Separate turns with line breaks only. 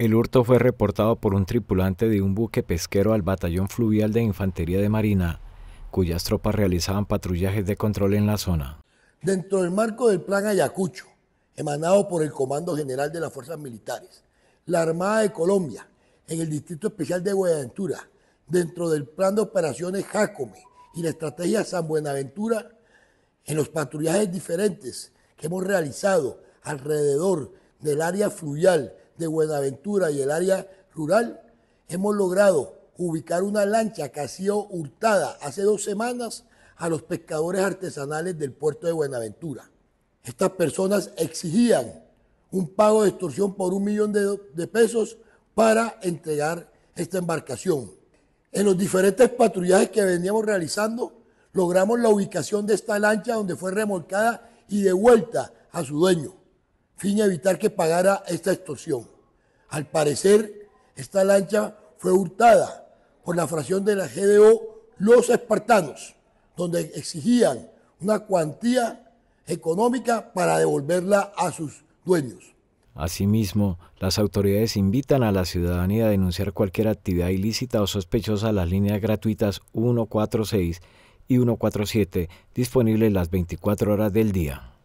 El hurto fue reportado por un tripulante de un buque pesquero al Batallón Fluvial de Infantería de Marina, cuyas tropas realizaban patrullajes de control en la zona.
Dentro del marco del Plan Ayacucho, emanado por el Comando General de las Fuerzas Militares, la Armada de Colombia, en el Distrito Especial de Buenaventura, dentro del Plan de Operaciones Jacome y la Estrategia San Buenaventura, en los patrullajes diferentes que hemos realizado alrededor del área fluvial de Buenaventura y el área rural, hemos logrado ubicar una lancha que ha sido hurtada hace dos semanas a los pescadores artesanales del puerto de Buenaventura. Estas personas exigían un pago de extorsión por un millón de, pesos para entregar esta embarcación. En los diferentes patrullajes que veníamos realizando, logramos la ubicación de esta lancha donde fue remolcada y devuelta a su dueño fin a evitar que pagara esta extorsión. Al parecer, esta lancha fue hurtada por la fracción de la GDO Los Espartanos, donde exigían una cuantía económica para devolverla a sus dueños.
Asimismo, las autoridades invitan a la ciudadanía a denunciar cualquier actividad ilícita o sospechosa a las líneas gratuitas 146 y 147, disponibles las 24 horas del día.